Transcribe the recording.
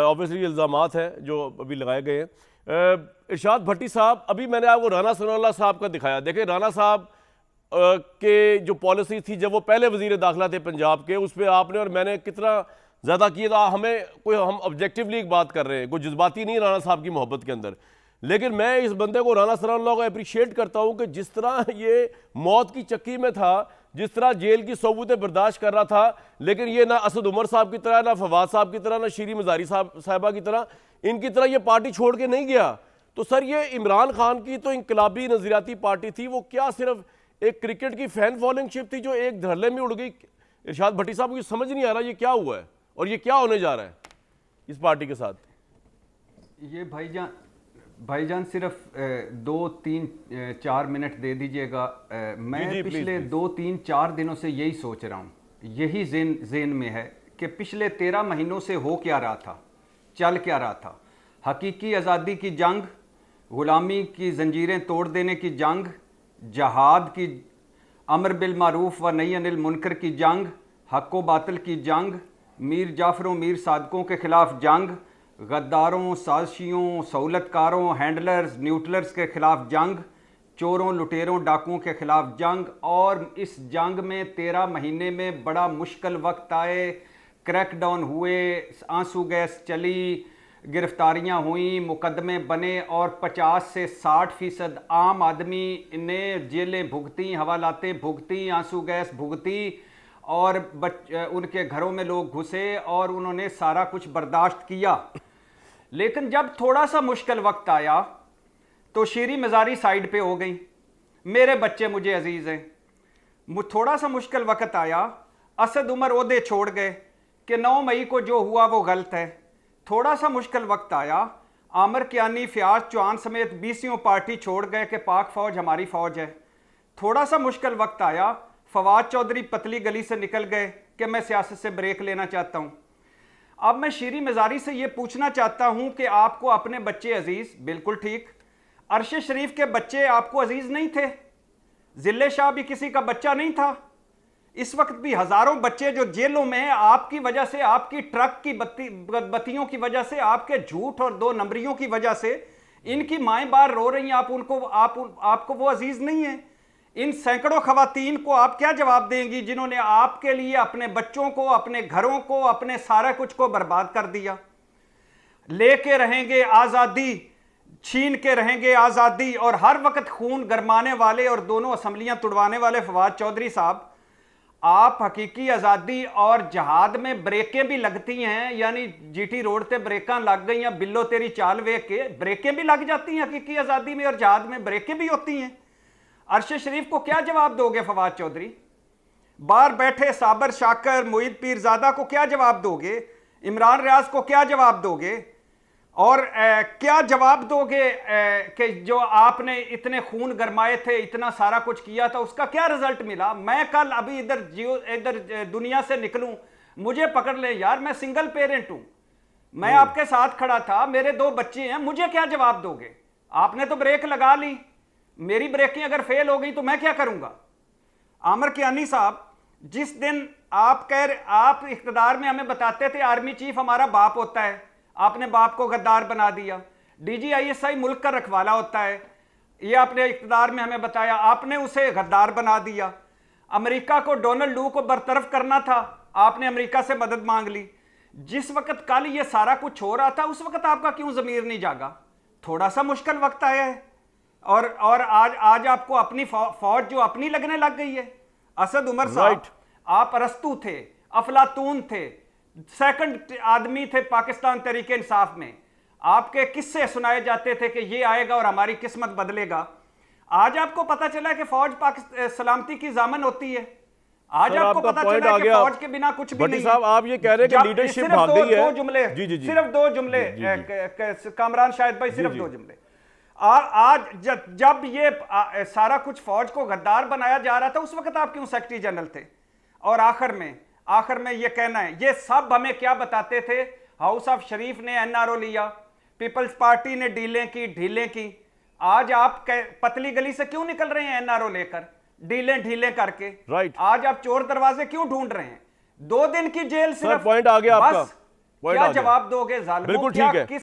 Obviously इल्ज़ाम हैं जो अभी लगाए गए हैं इर्शाद भट्टी साहब अभी मैंने आपको राना सनोल्ला साहब का दिखाया देखें राना साहब के जो पॉलिसी थी जब वो पहले वजीर दाखिला थे पंजाब के उस पर आपने और मैंने कितना ज़्यादा किया था हमें कोई हम ऑब्जेक्टिवली एक बात कर रहे हैं कोई जज्बाती नहीं राना साहब की मोहब्बत के अंदर लेकिन मैं इस बंदे को राना सरान को अप्रिशिएट करता हूँ कि जिस तरह ये मौत की चक्की में था जिस तरह जेल की सबूतें बर्दाश्त कर रहा था लेकिन ये ना असद उमर साहब की तरह ना फवाद साहब की तरह ना श्री मजारी साहब साहबा की तरह इनकी तरह ये पार्टी छोड़ के नहीं गया तो सर ये इमरान खान की तो इनकलाबी नजरियाती पार्टी थी वो क्या सिर्फ एक क्रिकेट की फैन फॉलोइंगशिप थी जो एक धरले में उड़ गई इर्शाद भट्टी साहब को समझ नहीं आ रहा ये क्या हुआ है और ये क्या होने जा रहा है इस पार्टी के साथ ये भाई जान भाईजान सिर्फ दो तीन चार मिनट दे दीजिएगा मैं जी, जी, पिछले प्लीज, दो तीन चार दिनों से यही सोच रहा हूँ यही जेन जेन में है कि पिछले तेरह महीनों से हो क्या रहा था चल क्या रहा था हकीकी आज़ादी की जंग ग़ुलामी की जंजीरें तोड़ देने की जंग जहाद की अमर बिल मारूफ व नई अनिल मुनकर की जंग हक बातल की जंग मीर जाफरों मीर सादकों के ख़िलाफ़ जंग गद्दारों साजिशियों सहूलतकारों हैंडलर्स न्यूटलर्स के ख़िलाफ़ जंग चोरों लुटेरों डाकुओं के ख़िलाफ़ जंग और इस जंग में तेरह महीने में बड़ा मुश्किल वक्त आए क्रैकडाउन हुए आंसू गैस चली गिरफ्तारियां हुई मुकदमे बने और 50 से 60 फीसद आम आदमी ने जेलें भुगती हवालाते भुगती आंसू गैस भुगती और बच उनके घरों में लोग घुसे और उन्होंने सारा कुछ बर्दाश्त किया लेकिन जब थोड़ा सा मुश्किल वक्त आया तो शेरी मज़ारी साइड पे हो गई मेरे बच्चे मुझे अजीज़ हैं थोड़ा सा मुश्किल वक्त आया असद उमर उहदे छोड़ गए कि 9 मई को जो हुआ वो गलत है थोड़ा सा मुश्किल वक्त आया आमिर कियानी फ़याज चौहान समेत बीसियों पार्टी छोड़ गए कि पाक फ़ौज हमारी फ़ौज है थोड़ा सा मुश्किल वक्त आया फवाद चौधरी पतली गली से निकल गए कि मैं सियासत से ब्रेक लेना चाहता हूँ अब मैं शीरी मजारी से ये पूछना चाहता हूं कि आपको अपने बच्चे अजीज बिल्कुल ठीक अरश शरीफ के बच्चे आपको अजीज नहीं थे जिले शाह भी किसी का बच्चा नहीं था इस वक्त भी हजारों बच्चे जो जेलों में आपकी वजह से आपकी ट्रक की बत्ती बत्तियों की वजह से आपके झूठ और दो नंबरियों की वजह से इनकी माएँ बार रो रही हैं आप उनको आप आपको वो अजीज नहीं है इन सैकड़ों खातन को आप क्या जवाब देंगी जिन्होंने आपके लिए अपने बच्चों को अपने घरों को अपने सारा कुछ को बर्बाद कर दिया लेके रहेंगे आज़ादी छीन के रहेंगे आज़ादी और हर वक्त खून गरमाने वाले और दोनों असम्बलियां तुड़वाने वाले फवाद चौधरी साहब आप हकीकी आज़ादी और जहाद में ब्रेकें भी लगती हैं यानी जीटी रोड पे ब्रेਕਾਂ लग गई बिल्लो तेरी चाल वे के ब्रेकें भी लग जाती हैं हकीकी आज़ादी में और जहाद में ब्रेकें भी होती हैं अरशद शरीफ को क्या जवाब दोगे फवाद चौधरी बाहर बैठे साबर शाकर मोहित पीरजादा को क्या जवाब दोगे इमरान रियाज को क्या जवाब दोगे और ए, क्या जवाब दोगे कि जो आपने इतने खून गरमाए थे इतना सारा कुछ किया था उसका क्या रिजल्ट मिला मैं कल अभी इधर जियो इधर दुनिया से निकलूं मुझे पकड़ ले यार मैं सिंगल पेरेंट हूं मैं हम्म। आपके साथ खड़ा था मेरे दो बच्चे हैं मुझे क्या जवाब दोगे आपने तो ब्रेक लगा ली मेरी ब्रेकिंग अगर फेल हो गई तो मैं क्या करूंगा आमर कियानी साहब जिस दिन आप कह रहे आप इकतदार में हमें बताते थे आर्मी चीफ हमारा बाप होता है आपने बाप को गद्दार बना दिया डीजी आईएसआई मुल्क का रखवाला होता है ये आपने इकतदार में हमें बताया आपने उसे गद्दार बना दिया अमेरिका को डोनाल्ड लू को बरतरफ करना था आपने अमेरिका से मदद मांग ली जिस वक्त कल ये सारा कुछ हो रहा था उस वक्त आपका क्यों ज़मीर नहीं जागा थोड़ा सा मुश्किल वक्त आया है और और आज आज आपको अपनी फौज जो अपनी लगने लग गई है असद उमर साहब right. आप अरस्तु थे अफलातून थे सेकंड आदमी थे पाकिस्तान तरीके इंसाफ में आपके किस्से सुनाए जाते थे कि ये आएगा और हमारी किस्मत बदलेगा आज आपको पता चला कि फौज सलामती की जामन होती है आज आपको पता चला कि फौज के बिना कुछ भी नहीं साहब आप ये कह रहे हैं कि लीडरशिप भाग गई है दो जुमले सिर्फ दो जुमले कामरान शाहिद भाई सिर्फ दो जुमले और आज जब जब ये सारा कुछ फौज को गद्दार बनाया जा रहा था उस वक्त आप क्यों सेक्रेटरी जनरल थे और आखिर में आखिर में ये कहना है ये सब हमें क्या बताते थे हाउस ऑफ शरीफ ने एनआरओ लिया पीपल्स पार्टी ने डीलें की ढीलें की आज आप पतली गली से क्यों निकल रहे हैं एनआरओ लेकर डीलें ढीले करके राइट right. आज आप चोर दरवाजे क्यों ढूंढ रहे हैं दो दिन की जेल से पॉइंट आ गया आपका क्या जवाब दोगे बिल्कुल ठीक है